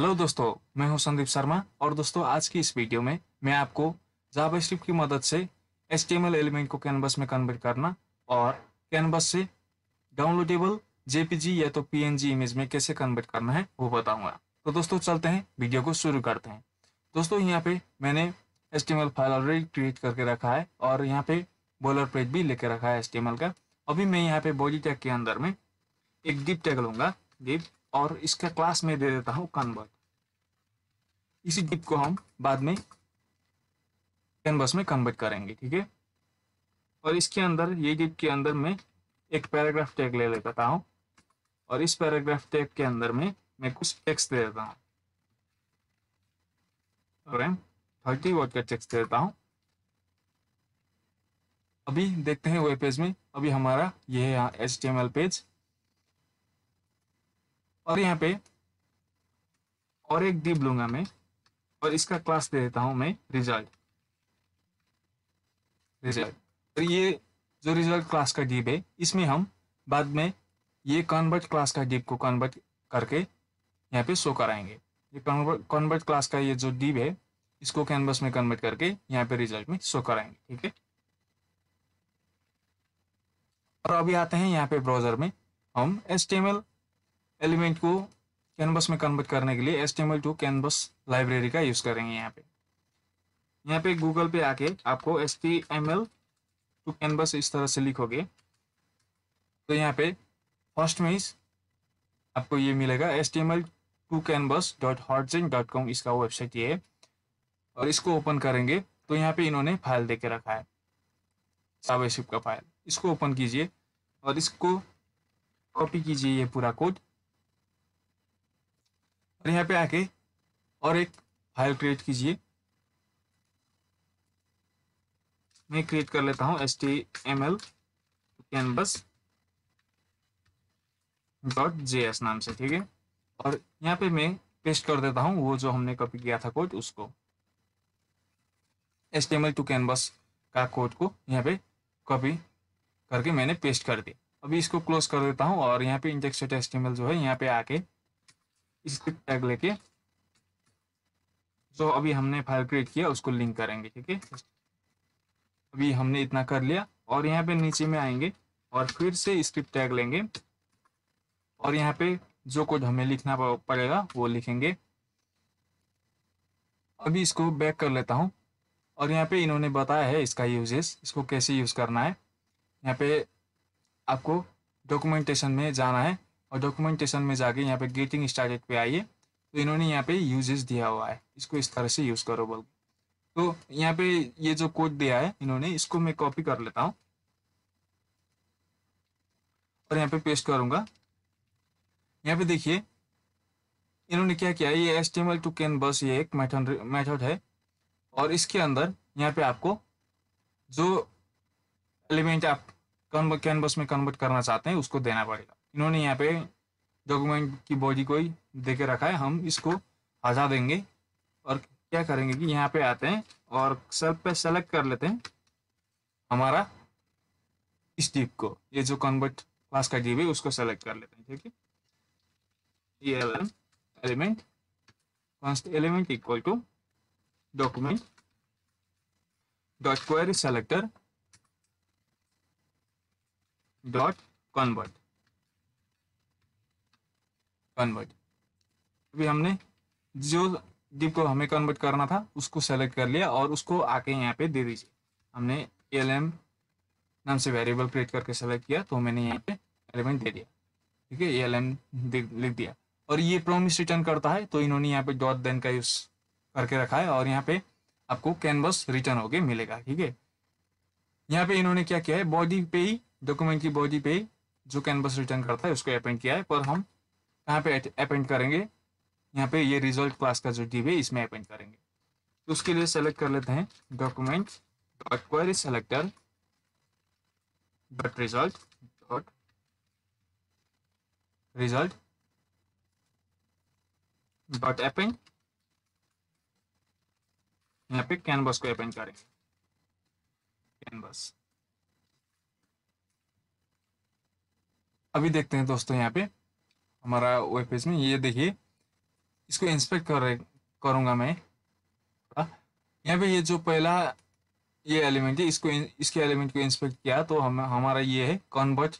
hello दोस्तों मैं हूं संदीप शर्मा और दोस्तों आज की इस वीडियो में मैं आपको जावास्क्रिप्ट की मदद से एच एलिमेंट को कैनवास में कन्वर्ट करना और कैनवास से डाउनलोडेबल जेपीजी या तो पीएनजी इमेज में कैसे कन्वर्ट करना है वो बताऊंगा तो दोस्तों चलते हैं वीडियो को शुरू करते हैं दोस्तों यहाँ पे मैंने एल फाइल ऑलरेडी क्रिएट करके रखा है और यहाँ पे बॉलर पेज भी लेके रखा है एच का अभी मैं यहाँ पे बॉडी टैग के अंदर में एक डिप टैग लूंगा डिप और इसके क्लास में दे देता हूँ कन्वर्ट इसी जिप को हम बाद में कैनवस में कन्वर्ट करेंगे ठीक है और इसके अंदर ये जिप के अंदर मैं एक पैराग्राफ टैग ले लेता हूँ और इस पैराग्राफ टैग के अंदर में मैं कुछ टेक्स्ट दे देता हूँ थर्टी वर्ड का टेक्स्ट देता हूँ अभी देखते हैं वेब पेज में अभी हमारा यह H T M L page और यहाँ पे और एक डीप लूंगा मैं और इसका क्लास दे देता हूं मैं रिजल्ट रिजल्ट और ये जो रिजल्ट क्लास का डीप है इसमें हम बाद में ये कॉन्वर्ट क्लास का डीप को कॉन्वर्ट करके यहाँ पे शो कराएंगे ये कॉन्वर्ट क्लास का ये जो डीप है इसको कैनवस में कन्वर्ट करके यहाँ पे रिजल्ट में शो कराएंगे ठीक है और अभी आते हैं यहाँ पे ब्राउजर में हम H T M L element को कैनवस में कन्वर्ट करने के लिए H T M L to canvas library का यूज़ करेंगे यहाँ पे यहाँ पे गूगल पे आके आपको H T M L to canvas इस तरह से लिखोगे तो यहाँ पे फर्स्ट में इस आपको ये मिलेगा H T M L to canvas dot hertzen dot com इसका वेबसाइट ये है और इसको ओपन करेंगे तो यहाँ पे इन्होंने फाइल दे के रखा है सावेशिप का फाइल इसको ओपन कीजिए और इसको कॉपी कीजिए ये पूरा कोड और यहाँ पे आके और एक फाइल क्रिएट कीजिए मैं क्रिएट कर लेता हूँ S T M L canvas dot J S नाम से ठीक है और यहाँ पे मैं पेस्ट कर देता हूँ वो जो हमने कॉपी किया था कोड उसको H T M L to canvas का कोड को यहाँ पे कॉपी करके मैंने पेस्ट कर दिया अभी इसको क्लोज कर देता हूँ और यहाँ पे index H T M L जो है यहाँ पे आके स्क्रिप्ट टैग लेके जो अभी हमने फाइल क्रिएट किया उसको लिंक करेंगे ठीक है अभी हमने इतना कर लिया और यहाँ पे नीचे में आएंगे और फिर से स्क्रिप्ट टैग लेंगे और यहाँ पे जो कोड हमें लिखना पड़ेगा वो लिखेंगे अभी इसको बैक कर लेता हूँ और यहाँ पे इन्होंने बताया है इसका यूजेस इसको कैसे यूज़ करना है यहाँ पे आपको डॉक्यूमेंटेशन में जाना है और डॉक्यूमेंटेशन में जाके यहाँ पे गेटिंग स्टार्टेड पे आइए तो इन्होंने यहाँ पे यूजेस दिया हुआ है इसको इस तरह से यूज़ करो बोल तो यहाँ पे ये जो कोड दिया है इन्होंने इसको मैं कॉपी कर लेता हूँ और यहाँ पे पेस्ट करूँगा यहाँ पे देखिए इन्होंने क्या किया ये S T M L to canvas ये एक मेथड है और इसके अंदर यहाँ पे आपको जो एलिमेंट आप कैनबस में कन्वर्ट करना चाहते हैं उसको देना पड़ेगा इन्होंने यहाँ पे डॉक्यूमेंट की बॉडी को ही दे के रखा है हम इसको हटा देंगे और क्या करेंगे कि यहाँ पे आते हैं और सर पे सेलेक्ट कर लेते हैं हमारा इस डिप को ये जो कन्वर्ट क्लास का डीप है उसको सेलेक्ट कर लेते हैं ठीक है ये element first element equal to document dot query selector dot convert convert अभी हमने जो डिप को हमें कन्वर्ट करना था उसको सेलेक्ट कर लिया और उसको आके यहाँ पे दे दीजिए हमने एल नाम से वेरिएबल क्रिएट करके सेलेक्ट किया तो मैंने यहाँ पे एलिमेंट दे दिया ठीक है एल एम लिख दिया और ये प्रोमिस रिटर्न करता है तो इन्होंने यहाँ पे डॉट देन का यूज करके रखा है और यहाँ पे आपको कैनवस रिटर्न होके मिलेगा ठीक है यहाँ पे इन्होंने क्या किया है बॉडी पे ही डॉक्यूमेंट की बॉडी पे ही जो कैनवस रिटर्न करता है उसको अपेंड किया है पर हम कहाँ पे अपेंड करेंगे यहाँ पे ये रिजल्ट क्लास का जो डी है इसमें अपेंड करेंगे तो उसके लिए सेलेक्ट कर लेते हैं document dot query selector dot result dot result dot append यहाँ पे कैनवस को अपेंड करेंगे कैनबस अभी देखते हैं दोस्तों यहाँ पे हमारा वेब पेज में ये देखिए इसको इंस्पेक्ट कर करूँगा मैं हाँ, यहाँ पे ये जो पहला ये एलिमेंट है इसको इसके एलिमेंट को इंस्पेक्ट किया तो हम हमारा ये है कन्वर्ट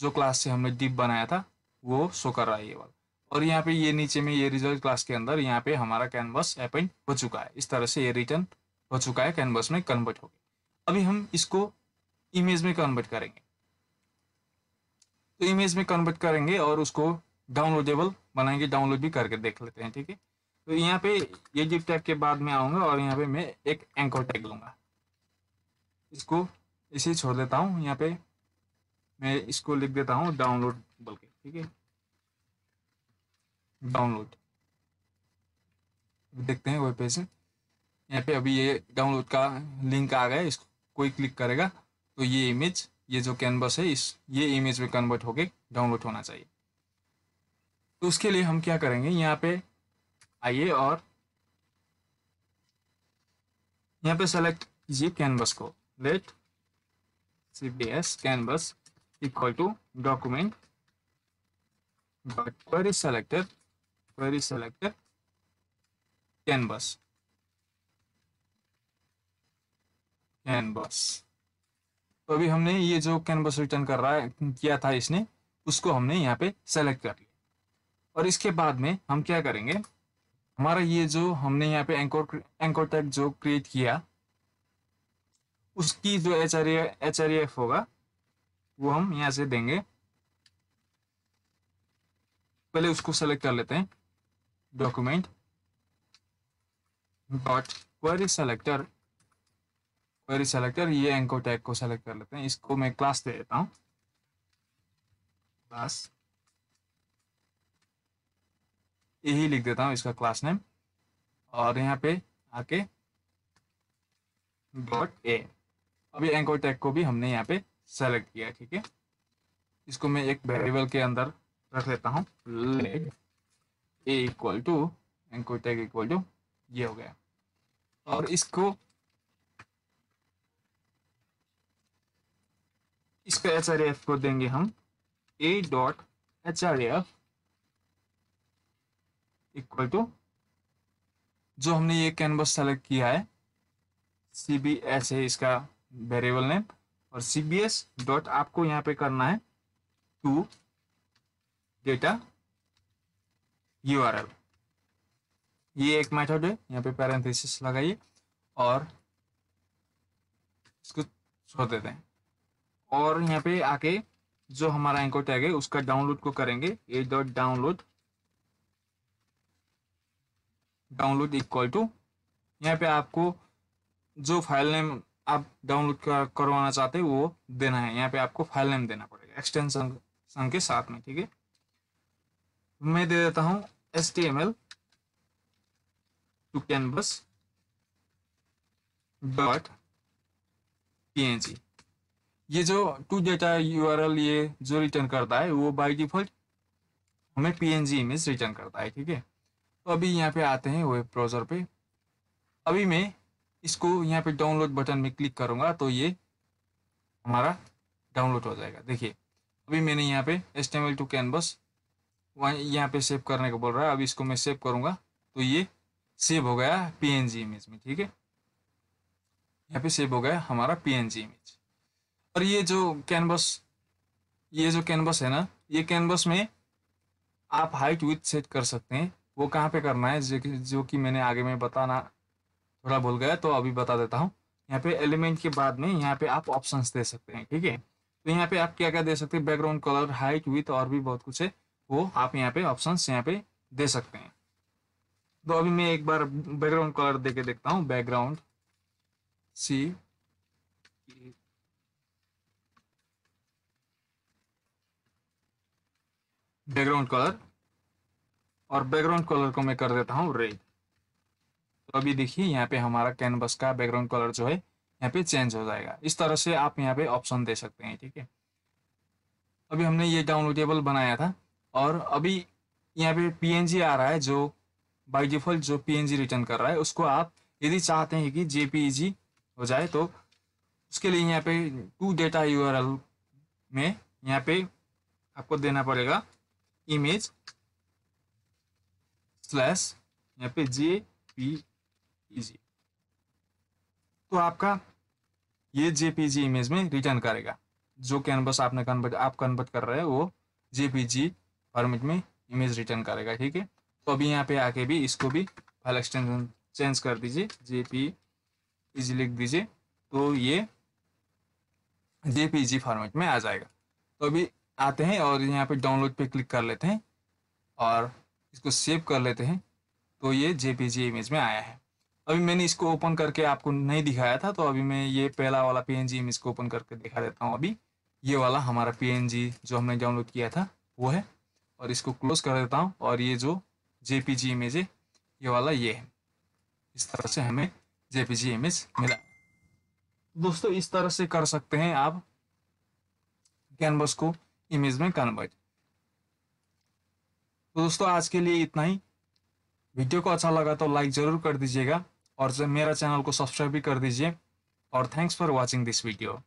जो क्लास से हमने डिप बनाया था वो शो कर रहा है ये वाला और यहाँ पे ये नीचे में ये रिजल्ट क्लास के अंदर यहाँ पे हमारा कैनवस अपॉइंट हो चुका है इस तरह से ये रिटर्न हो चुका है कैनवस में कन्वर्ट हो गया अभी हम इसको इमेज में कन्वर्ट करेंगे तो इमेज में कन्वर्ट करेंगे और उसको डाउनलोडेबल बनाएंगे डाउनलोड भी करके देख लेते हैं ठीक है तो यहाँ पे ये जिप टैग के बाद में आऊँगा और यहाँ पे मैं एक एंकर टैग लूँगा इसको इसे छोड़ देता हूँ यहाँ पे मैं इसको लिख देता हूँ डाउनलोड बोल के ठीक है डाउनलोड देखते हैं वेब पेज से यहाँ पे अभी ये डाउनलोड का लिंक आ गया इसको कोई क्लिक करेगा तो ये इमेज ये जो कैनवस है इस ये इमेज में कन्वर्ट होके डाउनलोड होना चाहिए तो उसके लिए हम क्या करेंगे यहाँ पे आइए और यहाँ पे सेलेक्ट कीजिए कैनवस को let C B S canvas equal to document but query selected query selected canvas canvas तो अभी हमने ये जो कैनवस रिटर्न कर रहा है किया था इसने उसको हमने यहाँ पे सेलेक्ट कर लिया और इसके बाद में हम क्या करेंगे हमारा ये जो हमने यहाँ पे एंकोर एंकोर टैग जो क्रिएट किया उसकी जो H R H R F होगा वो हम यहाँ से देंगे पहले उसको सेलेक्ट कर लेते हैं document dot query selector query selector ये एंकोर टैग को सेलेक्ट कर लेते हैं इसको मैं क्लास दे देता हूँ क्लास यही लिख देता हूँ इसका क्लास नेम और यहाँ पे आके डॉट ए अभी एंकर टैग को भी हमने यहाँ पे सेलेक्ट किया ठीक है इसको मैं एक वेरिएबल के अंदर रख लेता हूँ equal a equal to anchor tag equal to ये हो गया और इसको इसका एच को देंगे हम a dot H R F equal to जो हमने ये कैनवस सेलेक्ट किया है सी बी एस है इसका वेरिएबल नेम और सी बी एस डॉट आपको यहाँ पे करना है to data U R L ये एक मेथड है यहाँ पे पैरेंथेसिस लगाइए और इसको छोड़ देते हैं और यहाँ पे आके जो हमारा एंको टैग है उसका डाउनलोड को करेंगे a dot download download equal to यहाँ पे आपको जो फाइल नेम आप डाउनलोड करवाना चाहते हैं वो देना है यहाँ पे आपको फाइल नेम देना पड़ेगा एक्सटेंशन सन के साथ में ठीक है मैं दे देता हूँ S T M L to bus dot P ये जो टू डेटा यूआरएल ये जो रिटर्न करता है वो बाय डिफॉल्ट हमें P N G image return करता है ठीक है तो अभी यहाँ पे आते हैं वेब ब्राउज़र पे अभी मैं इसको यहाँ पे डाउनलोड बटन में क्लिक करूँगा तो ये हमारा डाउनलोड हो जाएगा देखिए अभी मैंने यहाँ पे एस टी टू कैनवस वहाँ यहाँ पे सेव करने को बोल रहा है अब इसको मैं सेव करूँगा तो ये सेव हो गया पी इमेज में ठीक है यहाँ पे सेव हो गया हमारा पी इमेज और ये जो कैनवस ये जो कैनवस है ना ये कैनवस में आप हाइट विथ सेट कर सकते हैं वो कहाँ पे करना है जो कि जो कि मैंने आगे में बताना थोड़ा भूल गया तो अभी बता देता हूँ यहाँ पे एलिमेंट के बाद में यहाँ पे आप ऑप्शन दे सकते हैं ठीक है तो यहाँ पे आप क्या क्या दे सकते हैं बैकग्राउंड कलर हाइट विथ और भी बहुत कुछ है वो आप यहाँ पे ऑप्शन यहाँ पे दे सकते हैं तो अभी मैं एक बार बैकग्राउंड कलर दे के देखता हूँ बैकग्राउंड सी बैकग्राउंड कलर और बैकग्राउंड कलर को मैं कर देता हूँ रेड तो अभी देखिए यहाँ पे हमारा कैनवस का बैकग्राउंड कलर जो है यहाँ पे चेंज हो जाएगा इस तरह से आप यहाँ पे ऑप्शन दे सकते हैं ठीक है अभी हमने ये डाउनलोडेबल बनाया था और अभी यहाँ पे पी आ रहा है जो बाई डिफॉल्ट जो पी रिटर्न कर रहा है उसको आप यदि चाहते हैं कि जे हो जाए तो उसके लिए यहाँ पे टू डेटा यू में यहाँ पे आपको देना पड़ेगा इमेज स्लैश यहाँ पे जे पी जी तो आपका ये जी इमेज में रिटर्न करेगा जो कैनवस आपने कन्वर्ट आप कन्वर्ट कर रहे हैं वो जी फॉर्मेट में इमेज रिटर्न करेगा ठीक है तो अभी यहाँ पे आके भी इसको भी फाइल एक्सटेंशन चेंज कर दीजिए पी इजी e लिख दीजिए तो ये जी फॉर्मेट में आ जाएगा तो अभी आते हैं और यहाँ पे डाउनलोड पे क्लिक कर लेते हैं और इसको सेव कर लेते हैं तो ये जेपीजी इमेज में आया है अभी मैंने इसको ओपन करके आपको नहीं दिखाया था तो अभी मैं ये पहला वाला जी इमेज को ओपन करके दिखा देता हूँ अभी ये वाला हमारा पी जो हमने डाउनलोड किया था वो है और इसको क्लोज कर देता हूँ और ये जो जेपीजी इमेज है ये वाला ये है इस तरह से हमें जेपीजी इमेज मिला दोस्तों इस तरह से कर सकते हैं आप कैनवस को इमेज में कन्वर्ट तो दोस्तों आज के लिए इतना ही वीडियो को अच्छा लगा तो लाइक ज़रूर कर दीजिएगा और मेरा चैनल को सब्सक्राइब भी कर दीजिए और thanks for watching this video